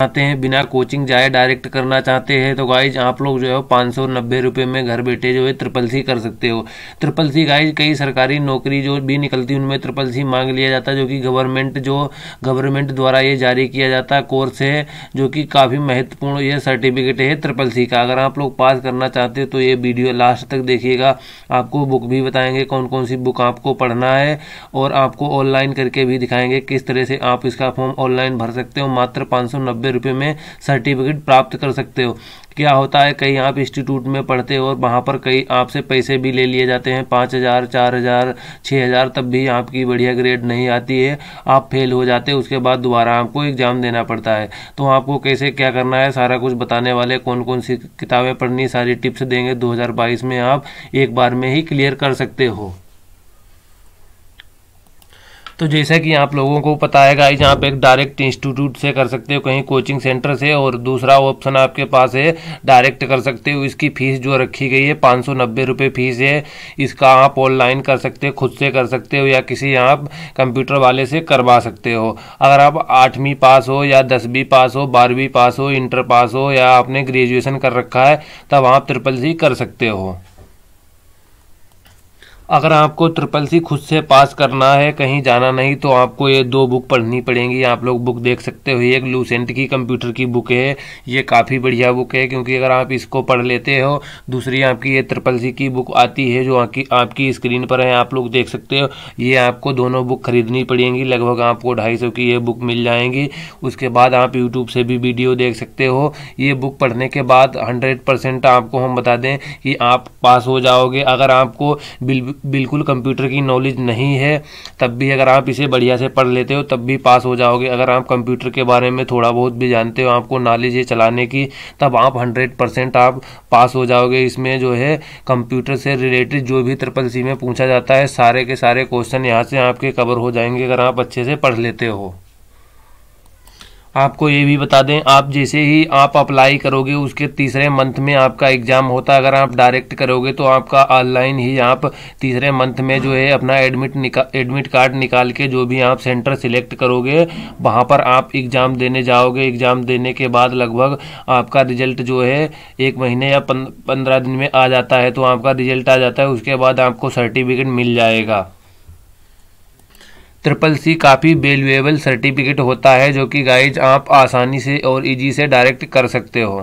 चाहते हैं बिना कोचिंग जाए डायरेक्ट करना चाहते हैं तो गाइज आप लोग जो है पाँच सौ नब्बे रुपये में घर बैठे जो है ट्रिपल सी कर सकते हो ट्रिपल सी गाइज कई सरकारी नौकरी जो भी निकलती है उनमें ट्रिपल सी मांग लिया जाता है जो कि गवर्नमेंट जो गवर्नमेंट द्वारा ये जारी किया जाता कोर्स है जो कि काफ़ी महत्वपूर्ण ये सर्टिफिकेट है ट्रिपल सी का अगर आप लोग पास करना चाहते हो तो ये वीडियो लास्ट तक देखिएगा आपको बुक भी बताएंगे कौन कौन सी बुक आपको पढ़ना है और आपको ऑनलाइन करके भी दिखाएंगे किस तरह से आप इसका फॉर्म ऑनलाइन भर सकते हो मात्र पाँच नब्बे रुपये में सर्टिफिकेट प्राप्त कर सकते हो क्या होता है कई आप इंस्टीट्यूट में पढ़ते हो और वहाँ पर कई आपसे पैसे भी ले लिए जाते हैं पाँच हज़ार चार हज़ार छः हज़ार तब भी आपकी बढ़िया ग्रेड नहीं आती है आप फेल हो जाते हैं उसके बाद दोबारा आपको एग्ज़ाम देना पड़ता है तो आपको कैसे क्या करना है सारा कुछ बताने वाले कौन कौन सी किताबें पढ़नी सारी टिप्स देंगे दो में आप एक बार में ही क्लियर कर सकते हो तो जैसा कि आप लोगों को पता है गाइज आप एक डायरेक्ट इंस्टीट्यूट से कर सकते हो कहीं कोचिंग सेंटर से और दूसरा ऑप्शन आपके पास है डायरेक्ट कर सकते हो इसकी फ़ीस जो रखी गई है पाँच सौ नब्बे रुपये फ़ीस है इसका आप ऑनलाइन कर सकते हो खुद से कर सकते हो या किसी आप कंप्यूटर वाले से करवा सकते हो अगर आप आठवीं पास हो या दसवीं पास हो बारहवीं पास हो इंटर पास हो या आपने ग्रेजुएशन कर रखा है तब आप ट्रिपल सी कर सकते हो अगर आपको ट्रिपल सी खुद से पास करना है कहीं जाना नहीं तो आपको ये दो बुक पढ़नी पड़ेंगी आप लोग बुक देख सकते हो एक लूसेंट की कंप्यूटर की बुक है ये काफ़ी बढ़िया बुक है क्योंकि अगर आप इसको पढ़ लेते हो दूसरी आपकी ये ट्रिपल सी की बुक आती है जो आपकी आपकी स्क्रीन पर है आप लोग देख सकते हो ये आपको दोनों बुक खरीदनी पड़ेंगी लगभग आपको ढाई सौ की ये बुक मिल जाएंगी उसके बाद आप यूट्यूब से भी वीडियो देख सकते हो ये बुक पढ़ने के बाद हंड्रेड परसेंट आपको हम बता दें कि आप पास हो जाओगे अगर आपको बिल बिल्कुल कंप्यूटर की नॉलेज नहीं है तब भी अगर आप इसे बढ़िया से पढ़ लेते हो तब भी पास हो जाओगे अगर आप कंप्यूटर के बारे में थोड़ा बहुत भी जानते हो आपको नॉलेज है चलाने की तब आप हंड्रेड परसेंट आप पास हो जाओगे इसमें जो है कंप्यूटर से रिलेटेड जो भी त्रिपल सी में पूछा जाता है सारे के सारे क्वेश्चन यहाँ से आपके कवर हो जाएंगे अगर आप अच्छे से पढ़ लेते हो आपको ये भी बता दें आप जैसे ही आप अप्लाई करोगे उसके तीसरे मंथ में आपका एग्ज़ाम होता है अगर आप डायरेक्ट करोगे तो आपका ऑनलाइन ही आप तीसरे मंथ में जो है अपना एडमिट निकाल एडमिट कार्ड निकाल के जो भी आप सेंटर सिलेक्ट करोगे वहाँ पर आप एग्ज़ाम देने जाओगे एग्ज़ाम देने के बाद लगभग आपका रिजल्ट जो है एक महीने या पंद्रह दिन में आ जाता है तो आपका रिजल्ट आ जाता है उसके बाद आपको सर्टिफिकेट मिल जाएगा ट्रिपल सी काफ़ी वेल्यूएबल सर्टिफिकेट होता है जो कि गाइज आप आसानी से और ईजी से डायरेक्ट कर सकते हो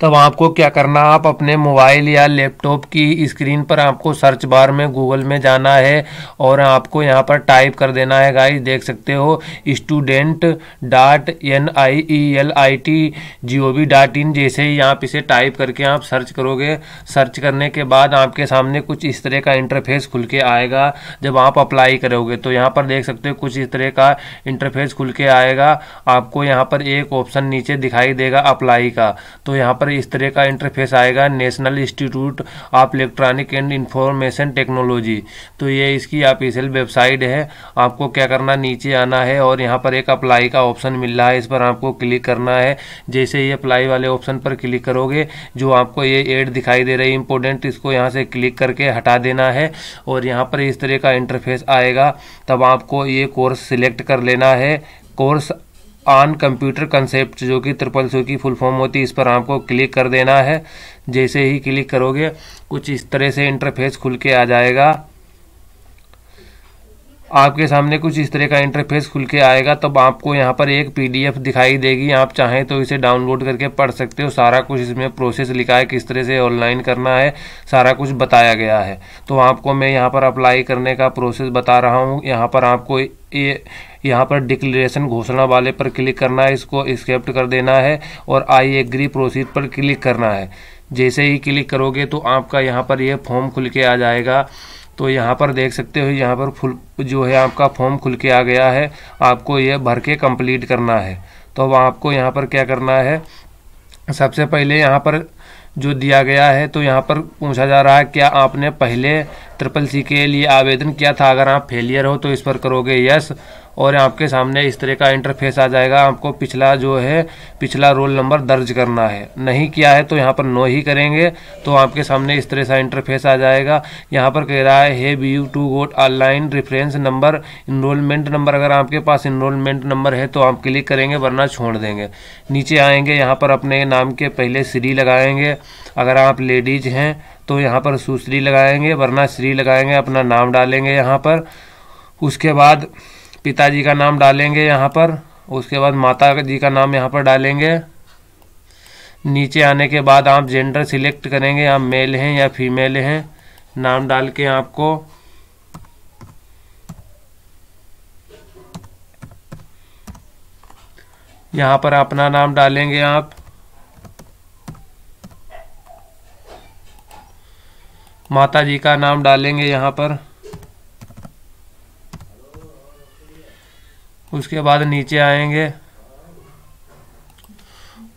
तब आपको क्या करना आप अपने मोबाइल या लैपटॉप की स्क्रीन पर आपको सर्च बार में गूगल में जाना है और आपको यहाँ पर टाइप कर देना है गाइस देख सकते हो student dot N I E L I T G O V dot in जैसे ही आप इसे टाइप करके आप सर्च करोगे सर्च करने के बाद आपके सामने कुछ इस तरह का इंटरफेस खुल के आएगा जब आप अप्लाई करोगे तो यहाँ पर देख सकते हो कुछ इस तरह का इंटरफेस खुल के आएगा आपको यहाँ पर एक ऑप्शन नीचे दिखाई देगा अप्लाई का तो यहाँ पर पर इस तरह का इंटरफेस आएगा National Institute of Electronic and Information Technology तो ये इसकी ऑफिशियल वेबसाइट है आपको क्या करना नीचे आना है और यहाँ पर एक अप्लाई का ऑप्शन मिल रहा है इस पर आपको क्लिक करना है जैसे ये अप्लाई वाले ऑप्शन पर क्लिक करोगे जो आपको ये एड दिखाई दे रही है इंपॉर्टेंट इसको यहाँ से क्लिक करके हटा देना है और यहाँ पर इस तरह का इंटरफेस आएगा तब आपको ये कोर्स सिलेक्ट कर लेना है कोर्स ऑन कंप्यूटर कंसेप्ट जो कि ट्रिपल सो की फुल फॉर्म होती है इस पर आपको क्लिक कर देना है जैसे ही क्लिक करोगे कुछ इस तरह से इंटरफेस खुल के आ जाएगा आपके सामने कुछ इस तरह का इंटरफेस खुल के आएगा तब आपको यहाँ पर एक पीडीएफ दिखाई देगी आप चाहें तो इसे डाउनलोड करके पढ़ सकते हो सारा कुछ इसमें प्रोसेस लिखा है किस तरह से ऑनलाइन करना है सारा कुछ बताया गया है तो आपको मैं यहाँ पर अप्लाई करने का प्रोसेस बता रहा हूँ यहाँ पर आपको ये यहाँ पर डिक्लेरेशन घोषणा वाले पर क्लिक करना है इसको एक्सेप्ट कर देना है और आई एग्री प्रोसीड पर क्लिक करना है जैसे ही क्लिक करोगे तो आपका यहाँ पर यह फॉर्म खुल के आ जाएगा तो यहाँ पर देख सकते हो यहाँ पर फुल जो है आपका फॉर्म खुल के आ गया है आपको ये भर के कम्प्लीट करना है तो अब आपको यहाँ पर क्या करना है सबसे पहले यहाँ पर जो दिया गया है तो यहाँ पर पूछा जा रहा है क्या आपने पहले ट्रिपल सी के लिए आवेदन किया था अगर आप फेलियर हो तो इस पर करोगे यस और आपके सामने इस तरह का इंटरफेस आ जाएगा आपको पिछला जो है पिछला रोल नंबर दर्ज करना है नहीं किया है तो यहाँ पर नो ही करेंगे तो आपके सामने इस तरह सा इंटरफेस आ जाएगा यहाँ पर कह रहा है हे बी यू टू गोट online reference number enrolment number अगर आपके पास इनरोलमेंट नंबर है तो आप क्लिक करेंगे वरना छोड़ देंगे नीचे आएंगे यहाँ पर अपने नाम के पहले सीढ़ी लगाएंगे अगर आप लेडीज हैं तो यहाँ पर सुश्री लगाएंगे वरना श्री लगाएंगे अपना नाम डालेंगे यहाँ पर उसके बाद पिताजी का नाम डालेंगे यहाँ पर उसके बाद माता जी का नाम यहाँ पर डालेंगे नीचे आने के बाद आप जेंडर सिलेक्ट करेंगे आप मेल हैं या फीमेल हैं नाम डाल के आपको यहाँ पर अपना नाम डालेंगे आप माता जी का नाम डालेंगे यहाँ पर उसके बाद नीचे आएंगे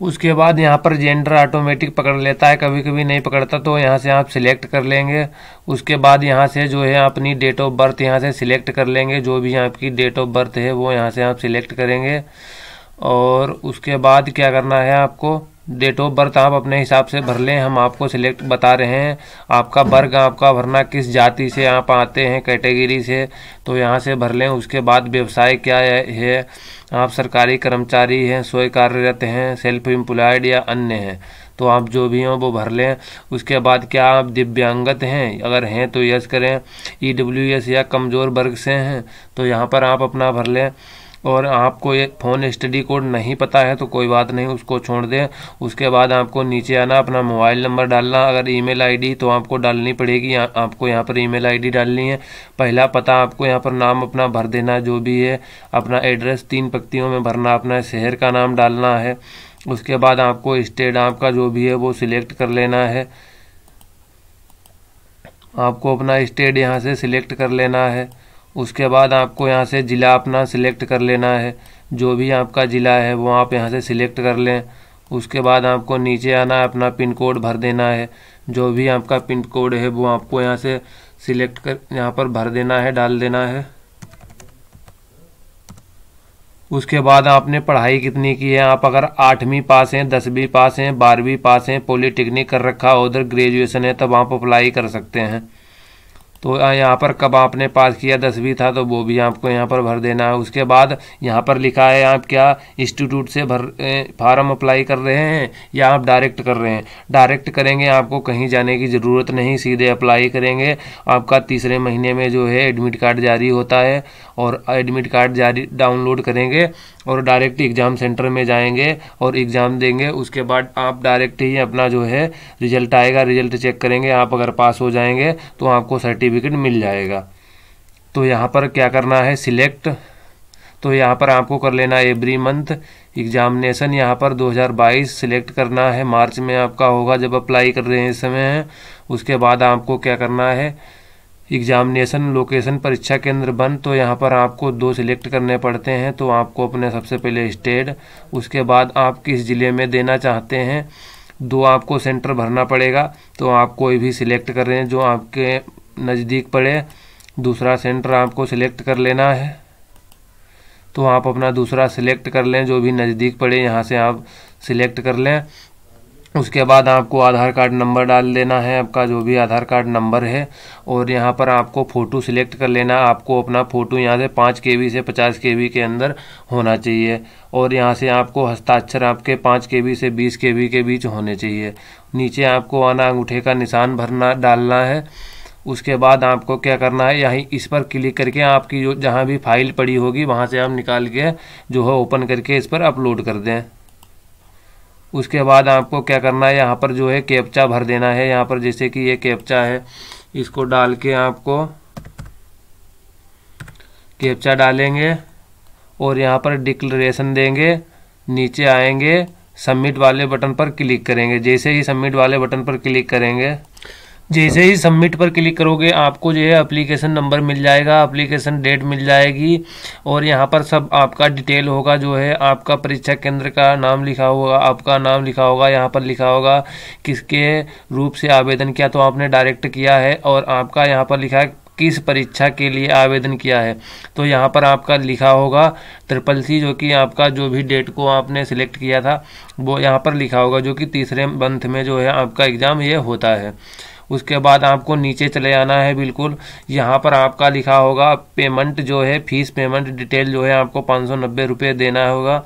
उसके बाद यहाँ पर जेंडर ऑटोमेटिक पकड़ लेता है कभी कभी नहीं पकड़ता तो यहाँ से आप सिलेक्ट कर लेंगे उसके बाद यहाँ से जो है अपनी डेट ऑफ बर्थ यहाँ से सिलेक्ट कर लेंगे जो भी आपकी डेट ऑफ बर्थ है वो यहाँ से आप सिलेक्ट करेंगे और उसके बाद क्या करना है आपको डेट ऑफ बर्थ आप अपने हिसाब से भर लें हम आपको सिलेक्ट बता रहे हैं आपका वर्ग आपका भरना किस जाति से आप आते हैं कैटेगरी से तो यहाँ से भर लें उसके बाद व्यवसाय क्या है आप सरकारी कर्मचारी हैं स्वयं कार्यरत हैं सेल्फ एम्प्लॉयड या अन्य हैं तो आप जो भी हों वो भर लें उसके बाद क्या आप दिव्यांगत हैं अगर हैं तो यस करें ई e या कमज़ोर वर्ग से हैं तो यहाँ पर आप अपना भर लें और आपको एक फ़ोन स्टडी कोड नहीं पता है तो कोई बात नहीं उसको छोड़ दें उसके बाद आपको नीचे आना अपना मोबाइल नंबर डालना अगर ईमेल आईडी तो आपको डालनी पड़ेगी आ, आपको यहाँ पर ईमेल आईडी डालनी है पहला पता आपको यहाँ पर नाम अपना भर देना जो भी है अपना एड्रेस तीन पक्तियों में भरना अपना शहर का नाम डालना है उसके बाद आपको स्टेट आपका जो भी है वो सिलेक्ट कर लेना है आपको अपना स्टेट यहाँ से सिलेक्ट कर लेना है उसके बाद आपको यहाँ से ज़िला अपना सिलेक्ट कर लेना है जो भी आपका ज़िला है वो आप यहाँ से सिलेक्ट कर लें उसके बाद आपको नीचे आना अपना पिन कोड भर देना है जो भी आपका पिन कोड है वो आपको यहाँ से सिलेक्ट कर यहाँ पर भर देना है डाल देना है उसके बाद आपने पढ़ाई कितनी की है आप अगर आठवीं पास हैं दसवीं पास हैं बारहवीं पास हैं पॉलीटेक्निक कर रखा उधर ग्रेजुएशन है तब आप अप्लाई कर सकते हैं तो यहाँ पर कब आपने पास किया दसवीं था तो वो भी आपको यहाँ पर भर देना है उसके बाद यहाँ पर लिखा है आप क्या इंस्टीट्यूट से भर फार्म अप्लाई कर रहे हैं या आप डायरेक्ट कर रहे हैं डायरेक्ट करेंगे आपको कहीं जाने की ज़रूरत नहीं सीधे अप्लाई करेंगे आपका तीसरे महीने में जो है एडमिट कार्ड जारी होता है और एडमिट कार्ड जारी डाउनलोड करेंगे और डायरेक्ट एग्ज़ाम सेंटर में जाएंगे और एग्ज़ाम देंगे उसके बाद आप डायरेक्ट ही अपना जो है रिजल्ट आएगा रिजल्ट चेक करेंगे आप अगर पास हो जाएंगे तो आपको सर्टिफिकेट मिल जाएगा तो यहाँ पर क्या करना है सिलेक्ट तो यहाँ पर आपको कर लेना एवरी मंथ एग्जामिनेशन यहाँ पर 2022 सिलेक्ट करना है मार्च में आपका होगा जब अप्लाई कर रहे हैं इस समय उसके बाद आपको क्या करना है एग्जामिनेशन लोकेशन परीक्षा केंद्र बन तो यहाँ पर आपको दो सिलेक्ट करने पड़ते हैं तो आपको अपने सबसे पहले स्टेट उसके बाद आप किस ज़िले में देना चाहते हैं दो आपको सेंटर भरना पड़ेगा तो आप कोई भी सिलेक्ट कर रहे हैं जो आपके नज़दीक पड़े दूसरा सेंटर आपको सिलेक्ट कर लेना है तो आप अपना दूसरा सिलेक्ट कर लें जो भी नज़दीक पड़े यहाँ से आप सिलेक्ट कर लें उसके बाद आपको आधार कार्ड नंबर डाल देना है आपका जो भी आधार कार्ड नंबर है और यहाँ पर आपको फ़ोटो सिलेक्ट कर लेना आपको अपना फ़ोटो यहाँ से पाँच के से पचास के के अंदर होना चाहिए और यहाँ से आपको हस्ताक्षर आपके पाँच के से बीस के के बीच होने चाहिए नीचे आपको आना अंगूठे का निशान भरना डालना है उसके बाद आपको क्या करना है यहीं इस पर क्लिक करके आपकी जो जहाँ भी फाइल पड़ी होगी वहाँ से आप निकाल के जो है ओपन करके इस पर अपलोड कर दें उसके बाद आपको क्या करना है यहाँ पर जो है कैप्चा भर देना है यहाँ पर जैसे कि ये कैप्चा है इसको डाल के आपको कैप्चा डालेंगे और यहाँ पर डिक्लेरेशन देंगे नीचे आएंगे सबमिट वाले बटन पर क्लिक करेंगे जैसे ही सबमिट वाले बटन पर क्लिक करेंगे जैसे ही सबमिट पर क्लिक करोगे आपको जो है अप्लीकेशन नंबर मिल जाएगा अप्लीकेशन डेट मिल जाएगी और यहाँ पर सब आपका डिटेल होगा जो है आपका परीक्षा केंद्र का नाम लिखा होगा आपका नाम लिखा होगा यहाँ पर लिखा होगा किसके रूप से आवेदन किया तो आपने डायरेक्ट किया है और आपका यहाँ पर लिखा है किस परीक्षा के लिए आवेदन किया है तो यहाँ पर आपका लिखा होगा ट्रिपल सी जो कि आपका जो भी डेट को आपने सिलेक्ट किया था वो यहाँ पर लिखा होगा जो कि तीसरे मंथ में जो है आपका एग्ज़ाम ये होता है उसके बाद आपको नीचे चले जाना है बिल्कुल यहाँ पर आपका लिखा होगा पेमेंट जो है फीस पेमेंट डिटेल जो है आपको पाँच सौ नब्बे रुपये देना होगा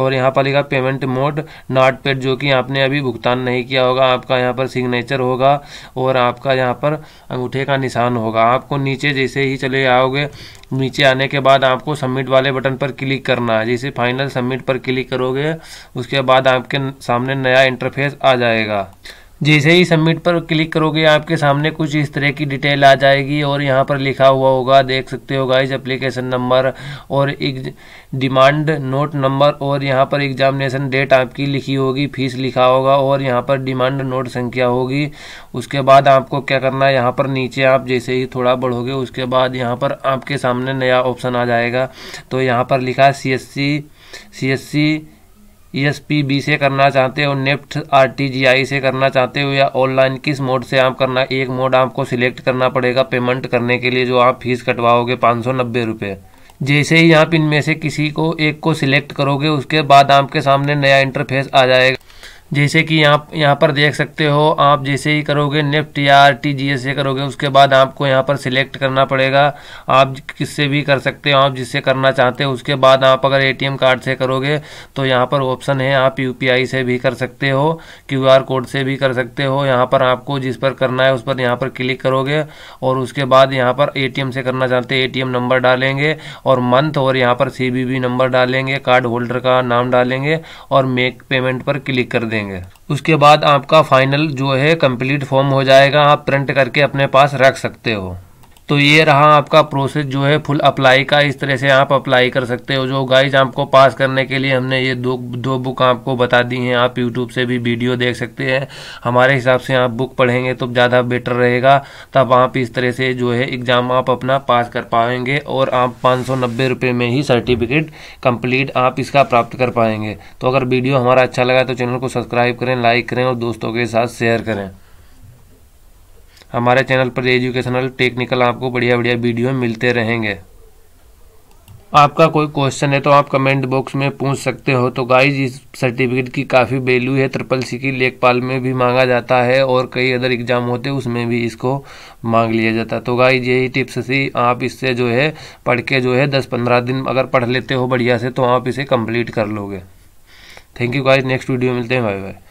और यहाँ पर लिखा पेमेंट मोड नॉट पेड जो कि आपने अभी भुगतान नहीं किया होगा आपका यहाँ पर सिग्नेचर होगा और आपका यहाँ पर अंगूठे का निशान होगा आपको नीचे जैसे ही चले आओगे नीचे आने के बाद आपको सबमिट वाले बटन पर क्लिक करना है जैसे फाइनल सबमिट पर क्लिक करोगे उसके बाद आपके सामने नया इंटरफेस आ जाएगा जैसे ही सबमिट पर क्लिक करोगे आपके सामने कुछ इस तरह की डिटेल आ जाएगी और यहाँ पर लिखा हुआ होगा देख सकते हो गाइज एप्लीकेशन नंबर और एक डिमांड नोट नंबर और यहाँ पर एग्जामिनेशन डेट आपकी लिखी होगी फीस लिखा होगा और यहाँ पर डिमांड नोट संख्या होगी उसके बाद आपको क्या करना है यहाँ पर नीचे आप जैसे ही थोड़ा बढ़ोगे उसके बाद यहाँ पर आपके सामने नया ऑप्शन आ जाएगा तो यहाँ पर लिखा C S C C S C E e से करना चाहते हो निफ्ट आर से करना चाहते हो या ऑनलाइन किस मोड से आप करना एक मोड आपको सिलेक्ट करना पड़ेगा पेमेंट करने के लिए जो आप फीस कटवाओगे पाँच सौ नब्बे रुपये जैसे ही आप इनमें से किसी को एक को सिलेक्ट करोगे उसके बाद आपके सामने नया इंटरफेस आ जाएगा जैसे कि यहाँ यहाँ पर देख सकते हो आप जैसे ही करोगे निफ़्ट या आर टी जी एस से करोगे उसके बाद आपको यहाँ पर सिलेक्ट करना पड़ेगा आप किससे भी कर सकते हो आप जिससे करना चाहते हो उसके बाद आप अगर ए टी एम कार्ड से करोगे तो यहाँ पर ऑप्शन है आप यू पी आई से भी कर सकते हो क्यू आर कोड से भी कर सकते हो यहाँ पर आपको जिस पर करना है उस पर यहाँ पर क्लिक करोगे और उसके बाद यहाँ पर ए टी एम से करना चाहते हैं ए नंबर डालेंगे और मंथ और यहाँ पर सी बी नंबर डालेंगे कार्ड होल्डर का नाम डालेंगे और मेक पेमेंट पर क्लिक कर देंगे देंगे उसके बाद आपका फाइनल जो है कंप्लीट फॉर्म हो जाएगा आप प्रिंट करके अपने पास रख सकते हो तो ये रहा आपका प्रोसेस जो है फुल अप्लाई का इस तरह से आप अप्लाई कर सकते हो जो गाइज आपको पास करने के लिए हमने ये दो दो बुक आपको बता दी हैं आप यूट्यूब से भी वीडियो देख सकते हैं हमारे हिसाब से आप बुक पढ़ेंगे तो ज़्यादा बेटर रहेगा तब आप इस तरह से जो है एग्ज़ाम आप अपना पास कर पाएंगे और आप पाँच में ही सर्टिफिकेट कम्प्लीट आप इसका प्राप्त कर पाएंगे तो अगर वीडियो हमारा अच्छा लगा तो चैनल को सब्सक्राइब करें लाइक करें और दोस्तों के साथ शेयर करें हमारे चैनल पर एजुकेशनल टेक्निकल आपको बढ़िया बढ़िया वीडियो मिलते रहेंगे आपका कोई क्वेश्चन है तो आप कमेंट बॉक्स में पूछ सकते हो तो गाइज इस सर्टिफिकेट की काफ़ी वैल्यू है ट्रिपल सी की लेखपाल में भी मांगा जाता है और कई अदर एग्जाम होते हैं उसमें भी इसको मांग लिया जाता है तो गाइज यही टिप्स थी आप इससे जो है पढ़ के जो है दस पंद्रह दिन अगर पढ़ लेते हो बढ़िया से तो आप इसे कम्प्लीट कर लोगे thank you guys next video मिलते हैं बाय बाय